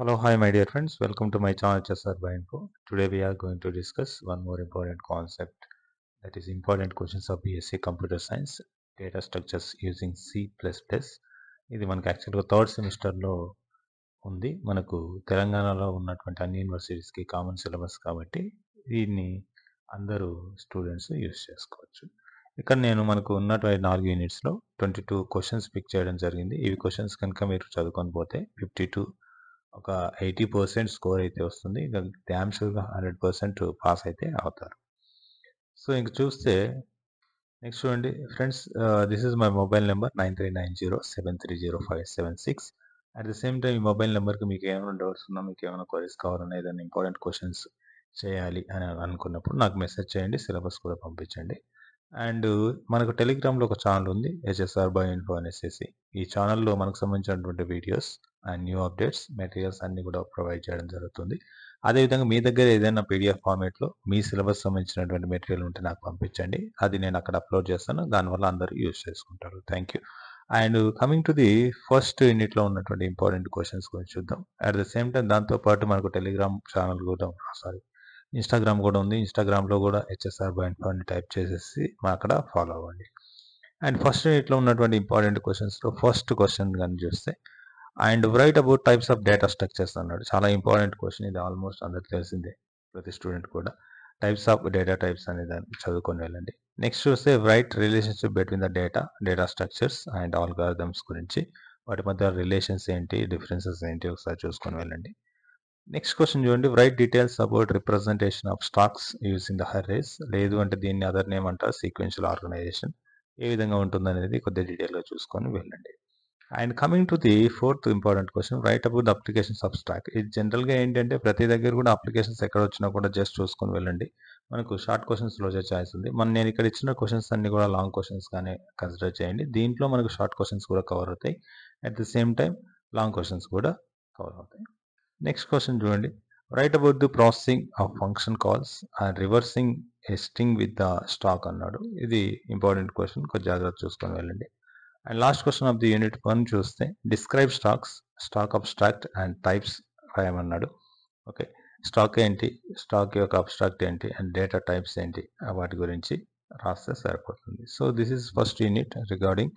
Hello, hi my dear friends, welcome to my channel Chessar by Info. Today we are going to discuss one more important concept that is important questions of BSc Computer Science data structures using C++. ఇది మనకు యాక్చువల్గా third సెమిస్టర్లో ఉంది మనకు తెలంగాణలో ఉన్నటువంటి అన్ని యూనివర్సిటీస్కి common syllabus కాబట్టి దీన్ని అందరూ స్టూడెంట్స్ యూజ్ చేసుకోవచ్చు ఇక్కడ నేను మనకు ఉన్నటువంటి నాలుగు యూనిట్స్లో ట్వంటీ టూ క్వశ్చన్స్ పిక్ చేయడం జరిగింది ఇవి క్వశ్చన్స్ కనుక మీరు చదువుకొని పోతే ఫిఫ్టీ టూ ఒక ఎయిటీ పర్సెంట్ స్కోర్ అయితే వస్తుంది ఇంకా డ్యామ్ హండ్రెడ్ పర్సెంట్ పాస్ అయితే అవుతారు సో ఇంక చూస్తే నెక్స్ట్ చూడండి friends this is my mobile number nine three nine zero seven three zero five seven six at the same time ఈ మొబైల్ నెంబర్కి మీకు ఏమైనా డౌట్స్ ఉన్నా మీకు ఏమైనా క్వరీస్ కావాలన్నా ఏదైనా ఇంపార్టెంట్ క్వశ్చన్స్ చేయాలి అని అనుకున్నప్పుడు నాకు మెసేజ్ చేయండి సిలబస్ కూడా పంపించండి అండ్ మనకు టెలిగ్రామ్లో ఒక ఛానల్ ఉంది హెచ్ఎస్ఆర్ బై ఇన్ఫో అనేసి ఈ ఛానల్లో మనకు సంబంధించినటువంటి videos and new updates materials అన్నీ కూడా ప్రొవైడ్ చేయడం జరుగుతుంది అదేవిధంగా మీ దగ్గర ఏదైనా పీడిఎఫ్ ఫార్మేట్లో మీ సిలబస్ సంబంధించినటువంటి మెటీరియల్ ఉంటే నాకు పంపించండి అది నేను అక్కడ అప్లోడ్ చేస్తాను దానివల్ల అందరూ యూజ్ చేసుకుంటారు thank you and coming to the first యూనిట్లో ఉన్నటువంటి ఇంపార్టెంట్ క్వశ్చన్స్ గురించి చూద్దాం అట్ ద సేమ్ టైం దాంతోపాటు మనకు టెలిగ్రామ్ ఛానల్ కూడా సారీ ఇన్స్టాగ్రామ్ కూడా ఉంది ఇన్స్టాగ్రామ్లో కూడా హెచ్ఎస్ఆర్ బాయింట్ ఫండ్ టైప్ చేసేసి మా అక్కడ ఫాలో అవ్వండి అండ్ ఫస్ట్ యూనిట్లో ఉన్నటువంటి ఇంపార్టెంట్ క్వశ్చన్స్లో ఫస్ట్ క్వశ్చన్ కానీ చూస్తే and right about types of data structures అన్నాడు చాలా ఇంపార్టెంట్ క్వశ్చన్ ఇది ఆల్మోస్ట్ అందరికి తెలిసిందే ప్రతి స్టూడెంట్ కూడా టైప్స్ ఆఫ్ డేటా టైప్స్ అనే దాన్ని చదువుకొని వెళ్ళండి నెక్స్ట్ చూస్తే right relationship between the data data structures and algorithms గురించి వాటి మధ్య రిలేషన్స్ ఏంటి డిఫరెన్సెస్ ఏంటి ఒకసారి చూసుకొని వెళ్ళండి నెక్స్ట్ క్వశ్చన్ చూడండి right details about representation of stacks using the arrays లేదు అంటే దీన్ని అదర్ నేమ్ అంటారు సీక్వెన్షియల్ ఆర్గనైజేషన్ ఏ విధంగా ఉంటుందనేది కొద్దిగా డీటెయిల్గా చూసుకొని వెళ్ళండి and coming to the fourth important question right about the application sub stack ఇది జనరల్గా ఏంటంటే ప్రతి దగ్గర కూడా అప్లికేషన్స్ ఎక్కడ వచ్చినా కూడా జస్ట్ చూసుకొని వెళ్ళండి మనకు షార్ట్ క్వశ్చన్స్లో వచ్చే ఛాయిస్ ఉంది మన నేను ఇక్కడ ఇచ్చిన క్వశ్చన్స్ అన్ని కూడా లాంగ్ క్వశ్చన్స్ కానీ కన్సిడర్ చేయండి దీంట్లో మనకు షార్ట్ క్వశ్చన్స్ కూడా కవర్ అవుతాయి at the same time long questions కూడా కవర్ అవుతాయి నెక్స్ట్ క్వశ్చన్ చూడండి right about the processing of function calls and reversing a string with the stack అన్నాడు ఇది ఇంపార్టెంట్ క్వశ్చన్ కొంచెం జాగ్రత్త చూసుకొని వెళ్ళండి and last question of the unit one చూస్తే describe stacks stack abstract and types రాయమన్నాడు ఓకే స్టాక్ ఏంటి స్టాక్ యొక్క అబ్స్ట్రాక్ట్ ఏంటి అండ్ డేటా టైప్స్ ఏంటి వాటి గురించి రాస్తే సరిపోతుంది so this is first unit regarding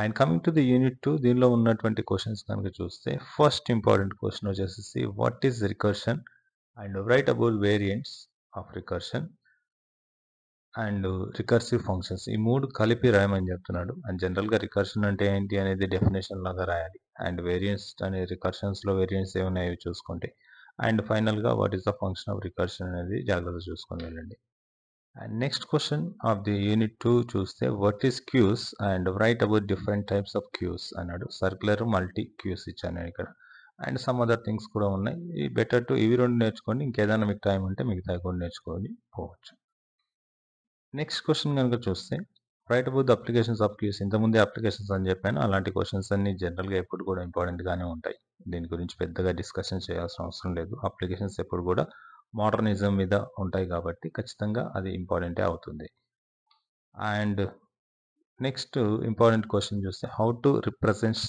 and coming to the unit two దీనిలో ఉన్నటువంటి క్వశ్చన్స్ కనుక చూస్తే ఫస్ట్ ఇంపార్టెంట్ క్వశ్చన్ వచ్చేసి what is recursion and right about variants of recursion and recursive functions ఈ మూడు కలిపి రాయమని చెప్తున్నాడు అండ్ జనరల్గా రికర్షన్ అంటే ఏంటి అనేది డెఫినేషన్ లాగా రాయాలి అండ్ వేరియన్స్ అనే రికర్షన్స్లో వేరియన్స్ ఏమున్నాయో చూసుకుంటే అండ్ ఫైనల్గా what is the function of recursion అనేది జాగ్రత్త చూసుకొని వెళ్ళండి and next question of the unit two చూస్తే what is queues and right about different types of queues అన్నాడు సర్క్యులర్ మల్టీ క్యూస్ ఇచ్చాను ఇక్కడ అండ్ సమ్ అదర్ థింగ్స్ కూడా ఉన్నాయి బెటర్ టు ఇవి రెండు నేర్చుకోండి ఇంకేదైనా మీకు టైం ఉంటే మిగతా కూడా నేర్చుకొని పోవచ్చు నెక్స్ట్ క్వశ్చన్ కనుక చూస్తే right about applications of queues ఇంతకుముందే అప్లికేషన్స్ అని చెప్పాను అలాంటి క్వశ్చన్స్ అన్ని జనరల్గా ఎప్పుడు కూడా ఇంపార్టెంట్గానే ఉంటాయి దీని గురించి పెద్దగా డిస్కషన్ చేయాల్సిన అవసరం లేదు అప్లికేషన్స్ ఎప్పుడు కూడా మోడర్నిజం మీద ఉంటాయి కాబట్టి ఖచ్చితంగా అది ఇంపార్టెంటే అవుతుంది అండ్ నెక్స్ట్ ఇంపార్టెంట్ క్వశ్చన్ చూస్తే how to represents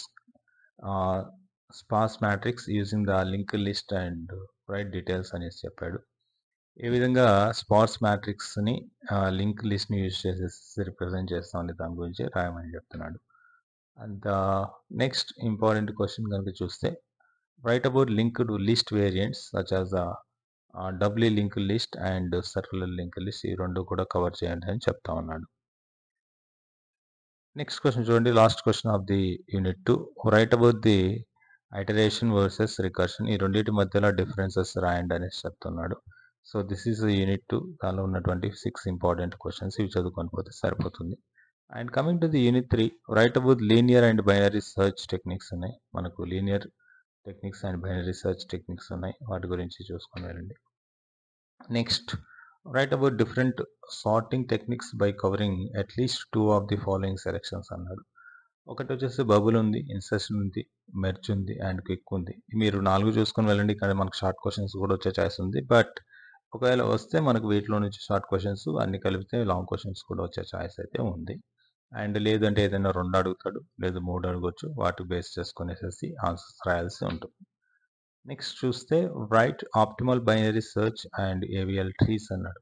sparse matrix using the link list and right details అనేసి చెప్పాడు ఏ విధంగా స్పాట్స్ మ్యాట్రిక్స్ని లింక్ లిస్ట్ని యూజ్ చేసేసి రిప్రజెంట్ చేస్తామని దాని గురించి రాయమని చెప్తున్నాడు అండ్ నెక్స్ట్ ఇంపార్టెంట్ క్వశ్చన్ కనుక చూస్తే right about linked list variants such as the doubly link list and circular link list ఈ రెండు కూడా కవర్ చేయండి అని చెప్తా ఉన్నాడు నెక్స్ట్ క్వశ్చన్ చూడండి last question of the unit two right about the iteration versus recursion ఈ రెండింటి మధ్యలో డిఫరెన్సెస్ రాయండి అనేసి చెప్తున్నాడు so this is unit two దానిలో ఉన్నటువంటి సిక్స్ ఇంపార్టెంట్ క్వశ్చన్స్ ఇవి చదువుకొని పోతే సరిపోతుంది and coming to the unit three write about linear and binary search techniques ఉన్నాయి మనకు linear techniques and binary search techniques ఉన్నాయి వాటి గురించి చూసుకొని వెళ్ళండి next right about different sorting techniques by covering at least two of the following selections అన్నాడు ఒకటి వచ్చేసి బబుల్ ఉంది ఇన్సెషన్ ఉంది మెర్చ్ ఉంది అండ్ క్విక్ ఉంది మీరు నాలుగు చూసుకొని వెళ్ళండి కానీ మనకు షార్ట్ క్వశ్చన్స్ కూడా వచ్చే ఛాయిస్ ఉంది బట్ ఒకవేళ వస్తే మనకు వీటిలో నుంచి షార్ట్ క్వశ్చన్స్ అన్ని కలిపితే లాంగ్ క్వశ్చన్స్ కూడా వచ్చే ఛాయిస్ అయితే ఉంది అండ్ లేదంటే ఏదైనా రెండు అడుగుతాడు లేదు మూడు అడగొచ్చు వాటికి బేస్ చేసుకునేసేసి ఆన్సర్స్ రాయాల్సి ఉంటుంది నెక్స్ట్ చూస్తే right optimal binary search and AVL trees అన్నాడు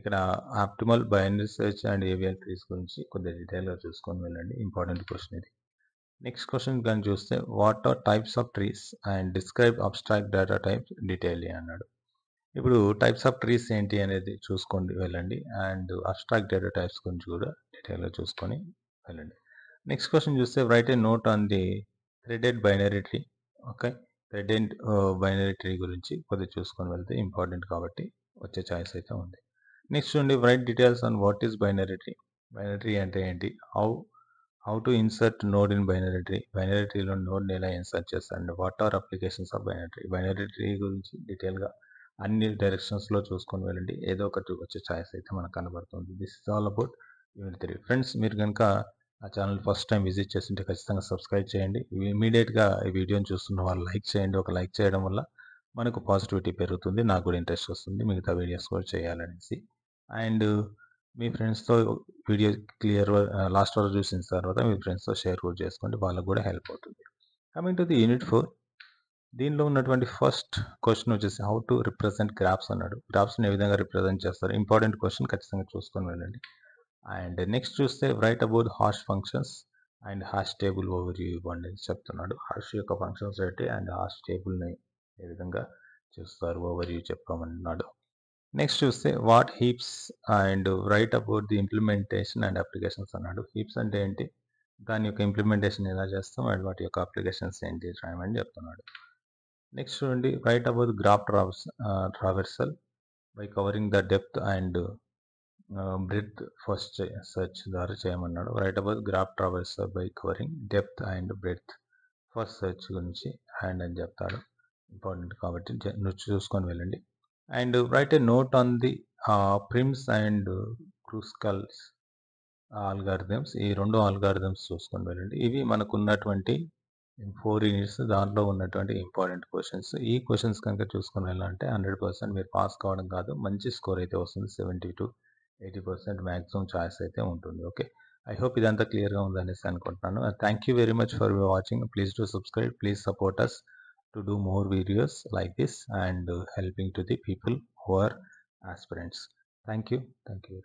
ఇక్కడ optimal binary search and AVL trees గురించి కొద్దిగా డీటెయిల్గా చూసుకొని వెళ్ళండి ఇంపార్టెంట్ క్వశ్చన్ ఇది నెక్స్ట్ క్వశ్చన్ కానీ చూస్తే what are types of trees and describe abstract data types detail అన్నాడు ఇప్పుడు టైప్స్ ఆఫ్ ట్రీస్ ఏంటి అనేది చూసుకోండి వెళ్ళండి అండ్ అబ్స్ట్రాక్ట్ డేటా టైప్స్ గురించి కూడా డీటెయిల్గా చూసుకొని వెళ్ళండి నెక్స్ట్ క్వశ్చన్ చూస్తే right a note on the threaded binary tree okay threaded binary tree గురించి కొద్దిగా చూసుకొని వెళ్తే ఇంపార్టెంట్ కాబట్టి వచ్చే ఛాయిస్ అయితే ఉంది నెక్స్ట్ ఉండి right details on what is binary tree binary tree అంటే ఏంటి how how to insert node in binary tree binary ట్రీలో నోడ్ని ఎలా ఇన్సర్ట్ చేస్తారండి what are applications of binary tree binary tree గురించి డీటెయిల్గా అన్ని డైరెక్షన్స్లో చూసుకొని వెళ్ళండి ఏదో ఒకటి వచ్చే ఛాయిస్ అయితే మనకు కనబడుతుంది this is all about unit three friends మీరు కనుక ఆ ఛానల్ ఫస్ట్ టైం విజిట్ చేస్తుంటే ఖచ్చితంగా సబ్స్క్రైబ్ చేయండి ఇమీడియట్గా ఈ వీడియోని చూస్తున్న వాళ్ళు లైక్ చేయండి ఒక లైక్ చేయడం వల్ల మనకు పాజిటివిటీ పెరుగుతుంది నాకు కూడా ఇంట్రెస్ట్ వస్తుంది మిగతా వీడియోస్ కూడా చేయాలనేసి అండ్ మీ ఫ్రెండ్స్తో వీడియో క్లియర్ లాస్ట్ వరకు చూసిన తర్వాత మీ ఫ్రెండ్స్తో షేర్ కూడా చేసుకోండి వాళ్ళకు కూడా హెల్ప్ అవుతుంది coming to the unit four దీనిలో ఉన్నటువంటి ఫస్ట్ క్వశ్చన్ వచ్చేసి హౌ టు రిప్రజెంట్ గ్రాఫ్స్ అన్నాడు గ్రాఫ్స్ని ఏ విధంగా రిప్రజెంట్ చేస్తారు ఇంపార్టెంట్ క్వశ్చన్ ఖచ్చితంగా చూసుకొని వెళ్ళండి అండ్ నెక్స్ట్ చూస్తే right about hash functions and hash table overview ఇవ్వండి చెప్తున్నాడు హాష్ యొక్క ఫంక్షన్స్ ఏంటి అండ్ హాష్ టేబుల్ని ఏ విధంగా చూస్తారు ఓవర్ యూ చెప్పమన్నాడు నెక్స్ట్ చూస్తే what heaps and right about the implementation and applications అన్నాడు హీప్స్ అంటే ఏంటి దాని యొక్క ఇంప్లిమెంటేషన్ ఎలా చేస్తాం అండ్ వాటి యొక్క అప్లికేషన్స్ ఏంటి రాయమని చెప్తున్నాడు నెక్స్ట్ చూడండి right about graph graph travers by covering the depth and breadth first search ద్వారా చేయమన్నాడు right about graph traversals by covering depth and breadth first search గురించి అండ్ అని చెప్తాడు ఇంపార్టెంట్ కాబట్టి నువ్వు చూసుకొని వెళ్ళండి and right a note on the Prim's and Kruskal's algorithms ఈ రెండు ఆల్గారిథమ్స్ చూసుకొని వెళ్ళండి ఇవి మనకు ఉన్నటువంటి ఫోర్ యూనిట్స్ దాంట్లో ఉన్నటువంటి ఇంపార్టెంట్ క్వశ్చన్స్ ఈ క్వశ్చన్స్ కనుక చూసుకుని వెళ్ళాలంటే హండ్రెడ్ పర్సెంట్ మీరు పాస్ కావడం కాదు మంచి స్కోర్ అయితే వస్తుంది seventy to eighty percent maximum choice అయితే ఉంటుంది ఓకే ఐ హోప్ ఇదంతా క్లియర్గా ఉందనేసి అనుకుంటున్నాను thank you very much for watching please to subscribe please support us to do more videos like this and helping to the people who are aspirants thank you thank you